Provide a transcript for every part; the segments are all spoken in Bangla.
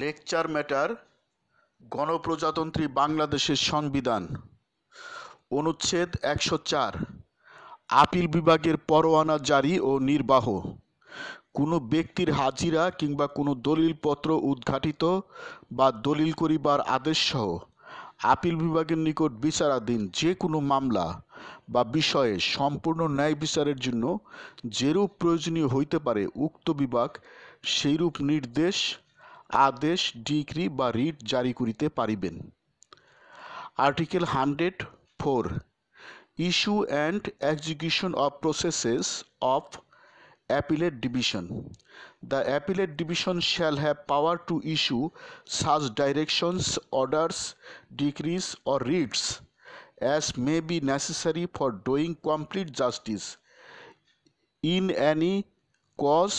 লেকচার ম্যাটার গণপ্রজাতন্ত্রী বাংলাদেশের সংবিধান অনুচ্ছেদ একশো চার আপিল বিভাগের পরোয়ানা জারি ও নির্বাহ কোনো ব্যক্তির হাজিরা কিংবা কোনো দলিলপত্র উদ্ঘাটিত বা দলিল করিবার আদেশসহ আপিল বিভাগের নিকট বিচারাধীন যে কোনো মামলা বা বিষয়ে সম্পূর্ণ ন্যায় বিচারের জন্য যেরূপ প্রয়োজনীয় হইতে পারে উক্ত বিভাগ সেইরূপ নির্দেশ আদেশ ডিগ্রি বা রিট জারি করিতে পারিবেন article hundred four issue and execution of processes of appellate division the appellate division shall have power to issue such directions orders decrees or writs as may be necessary for doing complete justice in any cause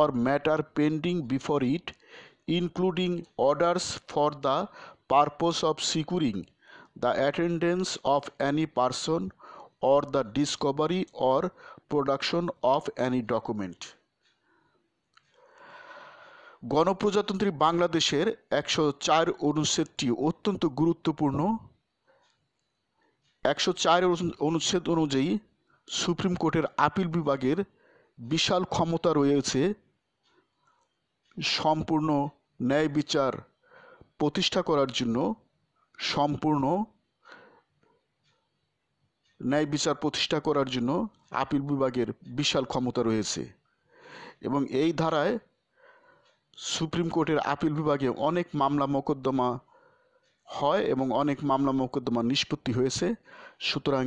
or matter pending before it including orders for the purpose of securing the attendance of any person or the discovery or production of any document গণপ্রজাতন্ত্রী বাংলাদেশের একশো চার অনুচ্ছেদটি অত্যন্ত গুরুত্বপূর্ণ একশো চার অনুচ্ছেদ অনুযায়ী সুপ্রিম কোর্টের আপিল বিভাগের বিশাল ক্ষমতা রয়েছে সম্পূর্ণ ন্যায় বিচার প্রতিষ্ঠা করার জন্য সম্পূর্ণ ন্যায় বিচার প্রতিষ্ঠা করার জন্য আপিল বিভাগের বিশাল ক্ষমতা রয়েছে এবং এই ধারায় সুপ্রিম কোর্টের আপিল বিভাগে অনেক মামলা মোকদ্দমা হয় এবং অনেক মামলা মোকদ্দমা নিষ্পত্তি হয়েছে সুতরাং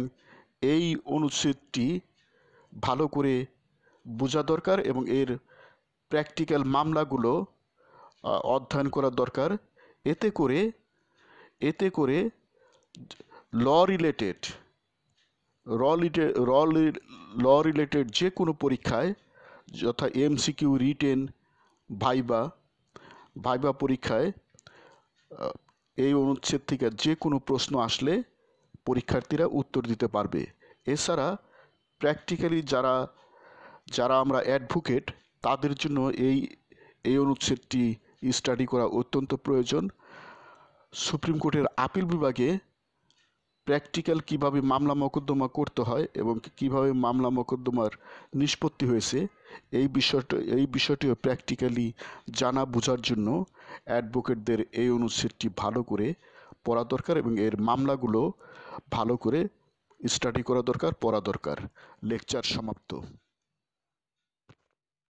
এই অনুচ্ছেদটি ভালো করে বোঝা দরকার এবং এর প্র্যাকটিক্যাল মামলাগুলো অধ্যয়ন করা দরকার এতে করে এতে করে ল রিলেটেড র ল রিলেটেড যে কোনো পরীক্ষায় যথা এমসিকিউ রিটেন ভাইবা ভাইবা পরীক্ষায় এই অনুচ্ছেদ থেকে যে কোনো প্রশ্ন আসলে পরীক্ষার্থীরা উত্তর দিতে পারবে এছাড়া প্র্যাকটিক্যালি যারা যারা আমরা অ্যাডভোকেট তাদের জন্য এই এই অনুচ্ছেদটি স্টাডি করা অত্যন্ত প্রয়োজন সুপ্রিম কোর্টের আপিল বিভাগে প্র্যাকটিক্যাল কিভাবে মামলা মোকদ্দমা করতে হয় এবং কিভাবে মামলা মোকদ্দমার নিষ্পত্তি হয়েছে এই বিষয়টি এই বিষয়টিও প্র্যাকটিক্যালি জানা বোঝার জন্য অ্যাডভোকেটদের এই অনুচ্ছেদটি ভালো করে পড়া দরকার এবং এর মামলাগুলো ভালো করে স্টাডি করা দরকার পড়া দরকার লেকচার সমাপ্ত